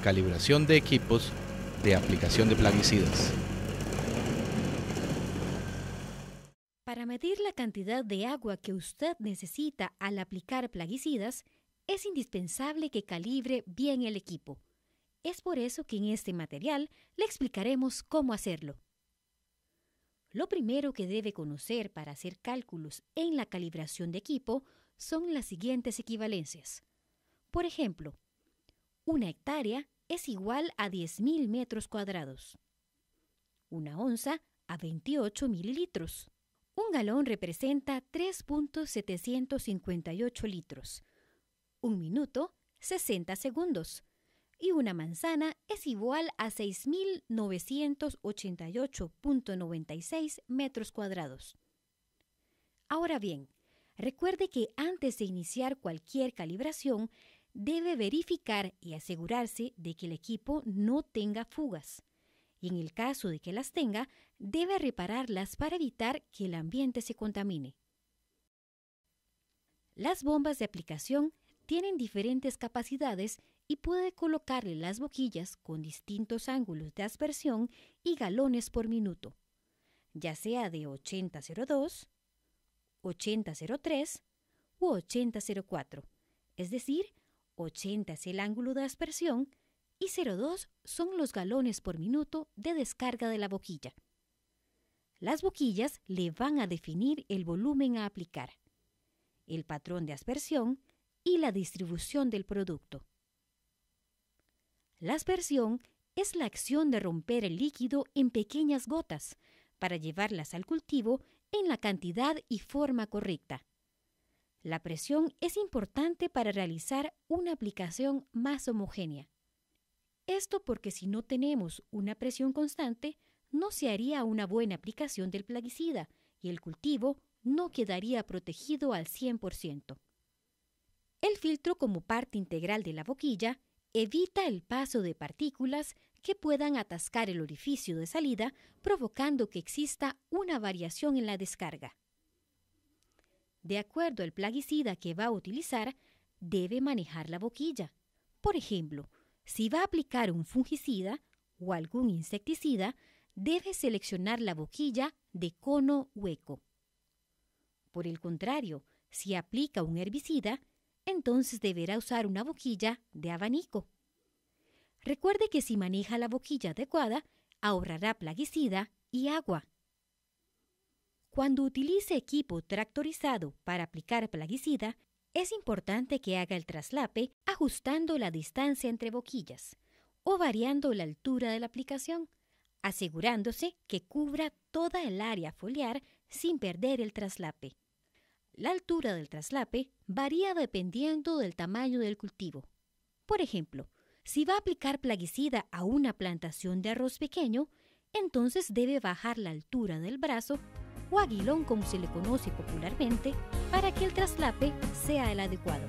calibración de equipos de aplicación de plaguicidas. Para medir la cantidad de agua que usted necesita al aplicar plaguicidas, es indispensable que calibre bien el equipo. Es por eso que en este material le explicaremos cómo hacerlo. Lo primero que debe conocer para hacer cálculos en la calibración de equipo son las siguientes equivalencias. Por ejemplo, una hectárea es igual a 10.000 metros cuadrados. Una onza a 28 mililitros. Un galón representa 3.758 litros. Un minuto, 60 segundos. Y una manzana es igual a 6.988.96 metros cuadrados. Ahora bien, recuerde que antes de iniciar cualquier calibración, debe verificar y asegurarse de que el equipo no tenga fugas y en el caso de que las tenga, debe repararlas para evitar que el ambiente se contamine. Las bombas de aplicación tienen diferentes capacidades y puede colocarle las boquillas con distintos ángulos de aspersión y galones por minuto, ya sea de 8002, 8003 u 8004, es decir, 80 es el ángulo de aspersión y 0,2 son los galones por minuto de descarga de la boquilla. Las boquillas le van a definir el volumen a aplicar, el patrón de aspersión y la distribución del producto. La aspersión es la acción de romper el líquido en pequeñas gotas para llevarlas al cultivo en la cantidad y forma correcta. La presión es importante para realizar una aplicación más homogénea. Esto porque si no tenemos una presión constante, no se haría una buena aplicación del plaguicida y el cultivo no quedaría protegido al 100%. El filtro como parte integral de la boquilla evita el paso de partículas que puedan atascar el orificio de salida, provocando que exista una variación en la descarga. De acuerdo al plaguicida que va a utilizar, debe manejar la boquilla. Por ejemplo, si va a aplicar un fungicida o algún insecticida, debe seleccionar la boquilla de cono hueco. Por el contrario, si aplica un herbicida, entonces deberá usar una boquilla de abanico. Recuerde que si maneja la boquilla adecuada, ahorrará plaguicida y agua. Cuando utilice equipo tractorizado para aplicar plaguicida, es importante que haga el traslape ajustando la distancia entre boquillas o variando la altura de la aplicación, asegurándose que cubra toda el área foliar sin perder el traslape. La altura del traslape varía dependiendo del tamaño del cultivo. Por ejemplo, si va a aplicar plaguicida a una plantación de arroz pequeño, entonces debe bajar la altura del brazo o aguilón como se le conoce popularmente, para que el traslape sea el adecuado.